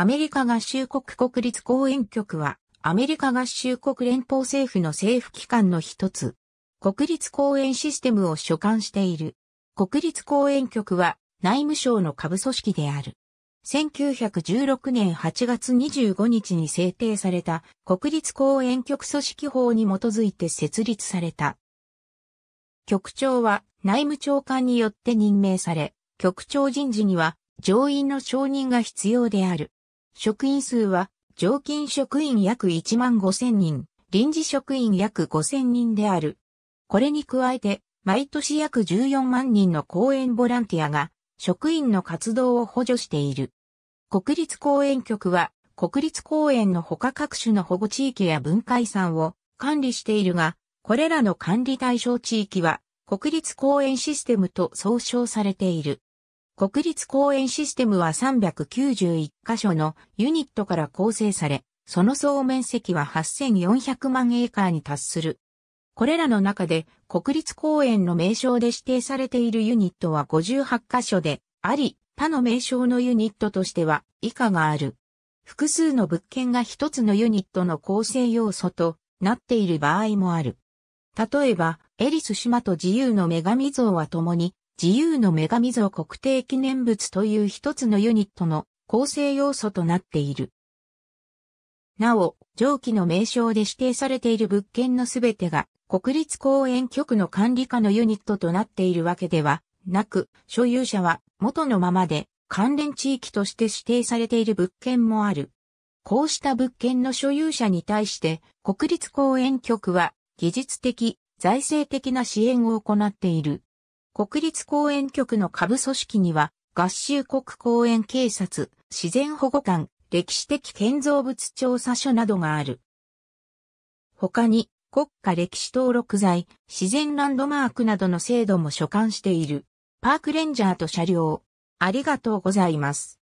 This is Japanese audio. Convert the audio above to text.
アメリカ合衆国国立公園局は、アメリカ合衆国連邦政府の政府機関の一つ。国立公園システムを所管している。国立公園局は内務省の下部組織である。1916年8月25日に制定された国立公園局組織法に基づいて設立された。局長は内務長官によって任命され、局長人事には上院の承認が必要である。職員数は、常勤職員約1万5千人、臨時職員約5千人である。これに加えて、毎年約14万人の公園ボランティアが、職員の活動を補助している。国立公園局は、国立公園の他各種の保護地域や文化遺産を管理しているが、これらの管理対象地域は、国立公園システムと総称されている。国立公園システムは391カ所のユニットから構成され、その総面積は8400万エーカーに達する。これらの中で国立公園の名称で指定されているユニットは58カ所であり、他の名称のユニットとしては以下がある。複数の物件が一つのユニットの構成要素となっている場合もある。例えば、エリス島と自由の女神像は共に自由の女神像国定記念物という一つのユニットの構成要素となっている。なお、上記の名称で指定されている物件のすべてが国立公園局の管理下のユニットとなっているわけではなく、所有者は元のままで関連地域として指定されている物件もある。こうした物件の所有者に対して国立公園局は技術的、財政的な支援を行っている。国立公園局の下部組織には、合衆国公園警察、自然保護官、歴史的建造物調査所などがある。他に、国家歴史登録財、自然ランドマークなどの制度も所管している。パークレンジャーと車両。ありがとうございます。